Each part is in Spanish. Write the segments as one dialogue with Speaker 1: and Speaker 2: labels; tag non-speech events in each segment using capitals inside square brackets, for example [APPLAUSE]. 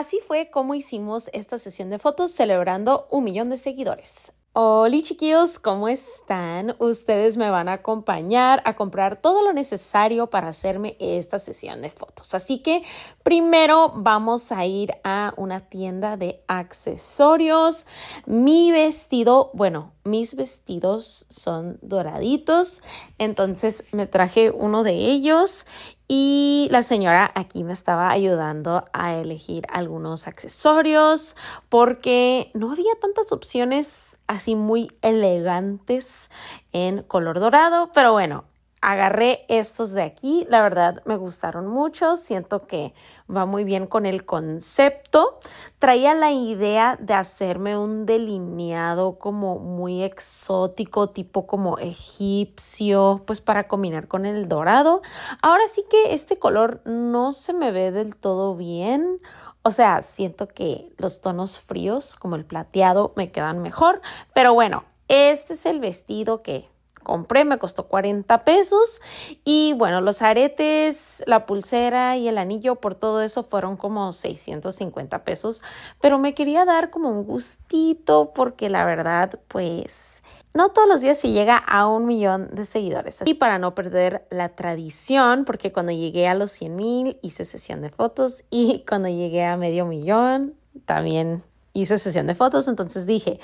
Speaker 1: Así fue como hicimos esta sesión de fotos celebrando un millón de seguidores. Hola chiquillos, ¿cómo están? Ustedes me van a acompañar a comprar todo lo necesario para hacerme esta sesión de fotos. Así que primero vamos a ir a una tienda de accesorios. Mi vestido, bueno, mis vestidos son doraditos, entonces me traje uno de ellos y la señora aquí me estaba ayudando a elegir algunos accesorios porque no había tantas opciones así muy elegantes en color dorado, pero bueno, agarré estos de aquí, la verdad me gustaron mucho, siento que va muy bien con el concepto. Traía la idea de hacerme un delineado como muy exótico, tipo como egipcio, pues para combinar con el dorado. Ahora sí que este color no se me ve del todo bien. O sea, siento que los tonos fríos como el plateado me quedan mejor, pero bueno, este es el vestido que compré, me costó 40 pesos y bueno, los aretes, la pulsera y el anillo por todo eso fueron como 650 pesos, pero me quería dar como un gustito porque la verdad pues no todos los días se llega a un millón de seguidores. Y para no perder la tradición, porque cuando llegué a los 100 mil hice sesión de fotos y cuando llegué a medio millón también hice sesión de fotos, entonces dije,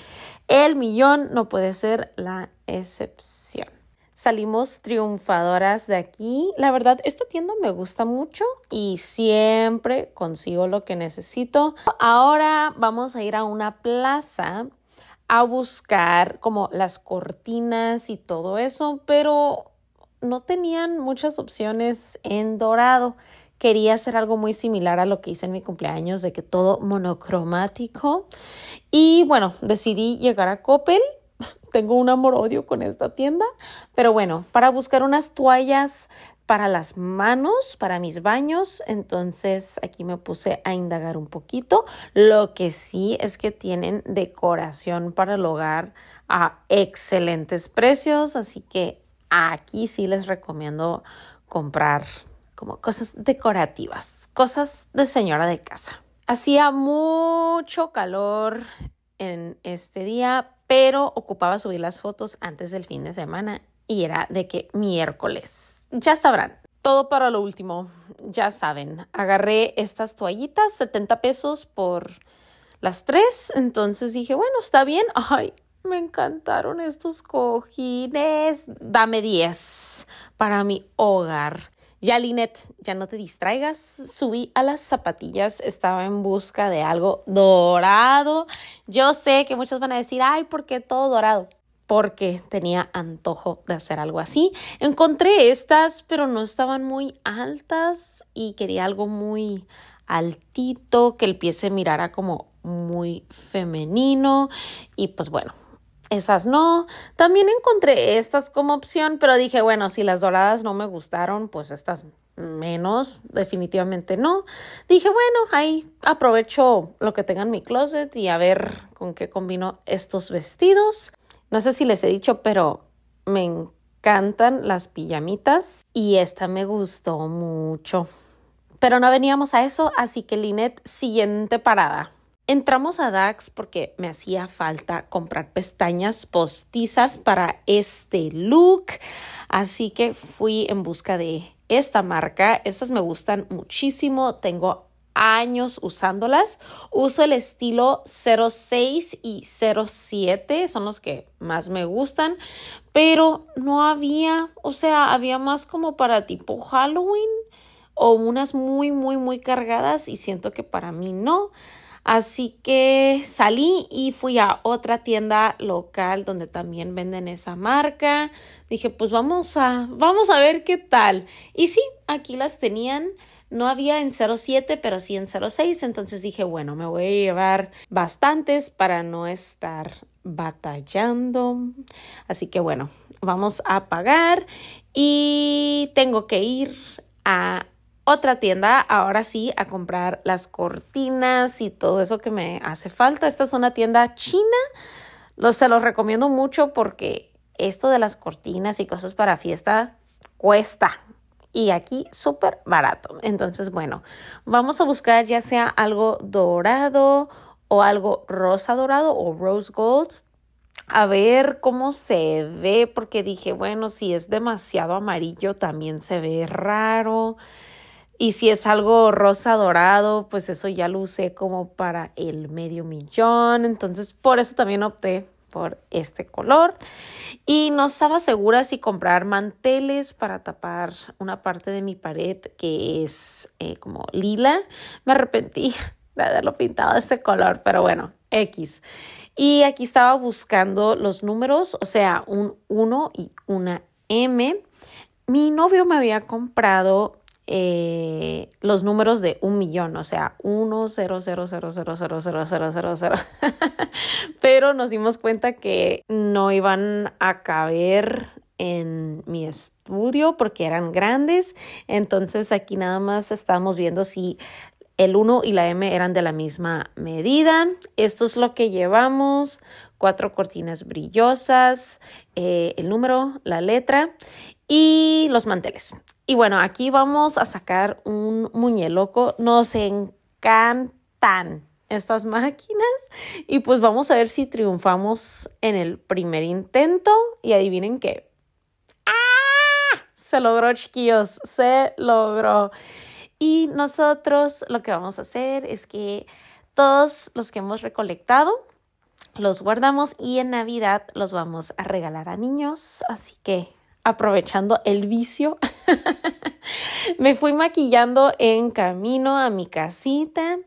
Speaker 1: el millón no puede ser la excepción. Salimos triunfadoras de aquí. La verdad, esta tienda me gusta mucho y siempre consigo lo que necesito. Ahora vamos a ir a una plaza a buscar como las cortinas y todo eso, pero no tenían muchas opciones en dorado quería hacer algo muy similar a lo que hice en mi cumpleaños, de que todo monocromático. Y bueno, decidí llegar a Coppel. [LAUGHS] Tengo un amor-odio con esta tienda, pero bueno, para buscar unas toallas para las manos, para mis baños. Entonces aquí me puse a indagar un poquito. Lo que sí es que tienen decoración para el hogar a excelentes precios. Así que aquí sí les recomiendo comprar como cosas decorativas, cosas de señora de casa. Hacía mucho calor en este día, pero ocupaba subir las fotos antes del fin de semana y era de que miércoles. Ya sabrán, todo para lo último, ya saben. Agarré estas toallitas, 70 pesos por las tres, entonces dije, bueno, está bien. Ay, me encantaron estos cojines. Dame 10 para mi hogar. Ya Linet, ya no te distraigas, subí a las zapatillas, estaba en busca de algo dorado. Yo sé que muchos van a decir, ay, ¿por qué todo dorado? Porque tenía antojo de hacer algo así. Encontré estas, pero no estaban muy altas y quería algo muy altito, que el pie se mirara como muy femenino. Y pues bueno, esas no. También encontré estas como opción, pero dije, bueno, si las doradas no me gustaron, pues estas menos, definitivamente no. Dije, bueno, ahí aprovecho lo que tenga en mi closet y a ver con qué combino estos vestidos. No sé si les he dicho, pero me encantan las pijamitas y esta me gustó mucho. Pero no veníamos a eso, así que Linet, siguiente parada. Entramos a DAX porque me hacía falta comprar pestañas postizas para este look, así que fui en busca de esta marca. Estas me gustan muchísimo, tengo años usándolas. Uso el estilo 06 y 07, son los que más me gustan, pero no había, o sea, había más como para tipo Halloween o unas muy, muy, muy cargadas y siento que para mí no. Así que salí y fui a otra tienda local donde también venden esa marca. Dije, pues vamos a, vamos a ver qué tal. Y sí, aquí las tenían. No había en 07, pero sí en 06. Entonces dije, bueno, me voy a llevar bastantes para no estar batallando. Así que bueno, vamos a pagar y tengo que ir a otra tienda, ahora sí, a comprar las cortinas y todo eso que me hace falta. Esta es una tienda china. se los recomiendo mucho porque esto de las cortinas y cosas para fiesta cuesta. Y aquí súper barato. Entonces, bueno, vamos a buscar ya sea algo dorado o algo rosa dorado o rose gold. A ver cómo se ve, porque dije, bueno, si es demasiado amarillo también se ve raro. Y si es algo rosa dorado, pues eso ya lo usé como para el medio millón. Entonces por eso también opté por este color. Y no estaba segura si comprar manteles para tapar una parte de mi pared que es eh, como lila. Me arrepentí [LAUGHS] de haberlo pintado de ese color, pero bueno, X. Y aquí estaba buscando los números, o sea, un 1 y una M. Mi novio me había comprado eh, los números de un millón, o sea, 1, Pero nos dimos cuenta que no iban a caber en mi estudio porque eran grandes. Entonces aquí nada más estamos viendo si el 1 y la M eran de la misma medida. Esto es lo que llevamos. Cuatro cortinas brillosas, eh, el número, la letra y los manteles. Y bueno, aquí vamos a sacar un loco. Nos encantan estas máquinas y pues vamos a ver si triunfamos en el primer intento y adivinen qué. ¡Ah! Se logró, chiquillos, se logró. Y nosotros lo que vamos a hacer es que todos los que hemos recolectado los guardamos y en Navidad los vamos a regalar a niños. Así que aprovechando el vicio, [LAUGHS] me fui maquillando en camino a mi casita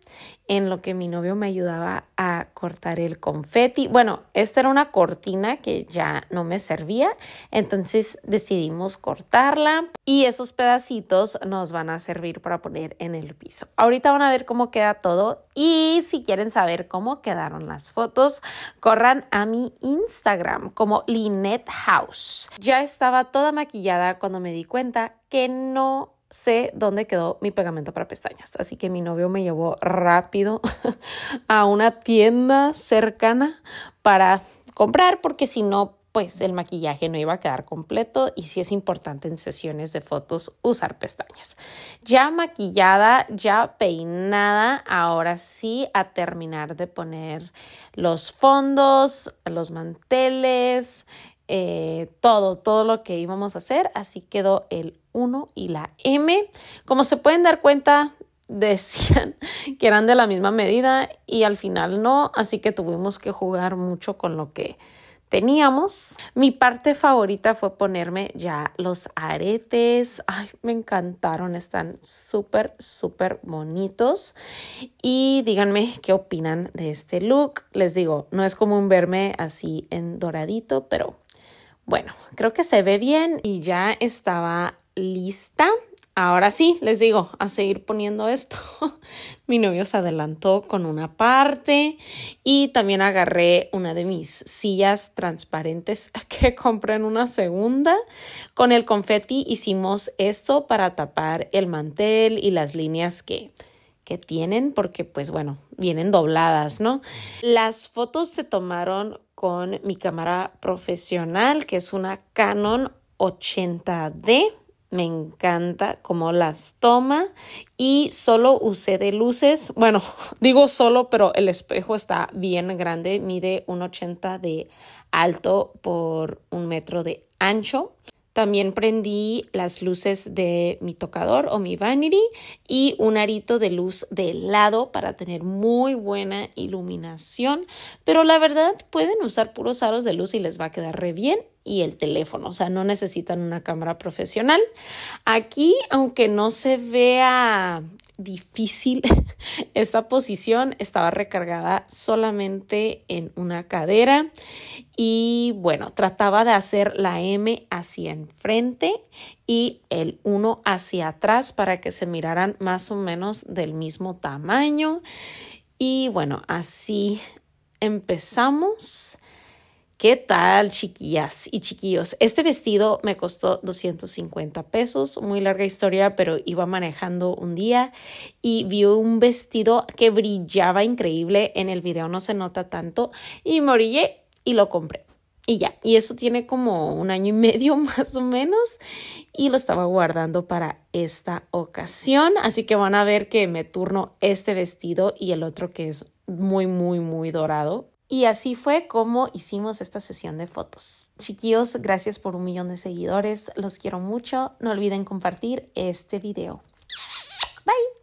Speaker 1: en lo que mi novio me ayudaba a cortar el confeti. Bueno, esta era una cortina que ya no me servía, entonces decidimos cortarla y esos pedacitos nos van a servir para poner en el piso. Ahorita van a ver cómo queda todo y si quieren saber cómo quedaron las fotos, corran a mi Instagram como Lynette House. Ya estaba toda maquillada cuando me di cuenta que no sé dónde quedó mi pegamento para pestañas, así que mi novio me llevó rápido [LAUGHS] a una tienda cercana para comprar porque si no, pues el maquillaje no iba a quedar completo y si es importante en sesiones de fotos usar pestañas. Ya maquillada, ya peinada, ahora sí a terminar de poner los fondos, los manteles, eh, todo, todo lo que íbamos a hacer. Así quedó el 1 y la M. Como se pueden dar cuenta, decían [LAUGHS] que eran de la misma medida y al final no, así que tuvimos que jugar mucho con lo que teníamos. Mi parte favorita fue ponerme ya los aretes. Ay, me encantaron, están súper, súper bonitos. Y díganme qué opinan de este look. Les digo, no es común verme así en doradito, pero bueno, creo que se ve bien y ya estaba lista ahora sí, les digo, a seguir poniendo esto. [LAUGHS] Mi novio se adelantó con una parte y también agarré una de mis sillas transparentes [LAUGHS] que compré en una segunda. Con el confeti hicimos esto para tapar el mantel y las líneas que que tienen porque pues bueno, vienen dobladas, ¿no? Las fotos se tomaron con mi cámara profesional que es una Canon 80D me encanta cómo las toma y solo usé de luces. Bueno, [LAUGHS] digo solo, pero el espejo está bien grande. Mide 1,80 de alto por un metro de ancho. También prendí las luces de mi tocador o mi vanity y un arito de luz de lado para tener muy buena iluminación. Pero la verdad pueden usar puros aros de luz y les va a quedar re bien y el teléfono, o sea, no necesitan una cámara profesional. Aquí, aunque no se vea difícil, [LAUGHS] esta posición estaba recargada solamente en una cadera y bueno, trataba de hacer la M hacia enfrente y el 1 hacia atrás para que se miraran más o menos del mismo tamaño. Y bueno, así empezamos. ¿Qué tal, chiquillas y chiquillos? Este vestido me costó 250 pesos, muy larga historia, pero iba manejando un día y vi un vestido que brillaba increíble, en el video no se nota tanto, y me orillé y lo compré. Y ya, y eso tiene como un año y medio [LAUGHS] más o menos y lo estaba guardando para esta ocasión. Así que van a ver que me turno este vestido y el otro que es muy, muy, muy dorado y así fue como hicimos esta sesión de fotos. Chiquillos, gracias por un millón de seguidores. Los quiero mucho. No olviden compartir este video. Bye.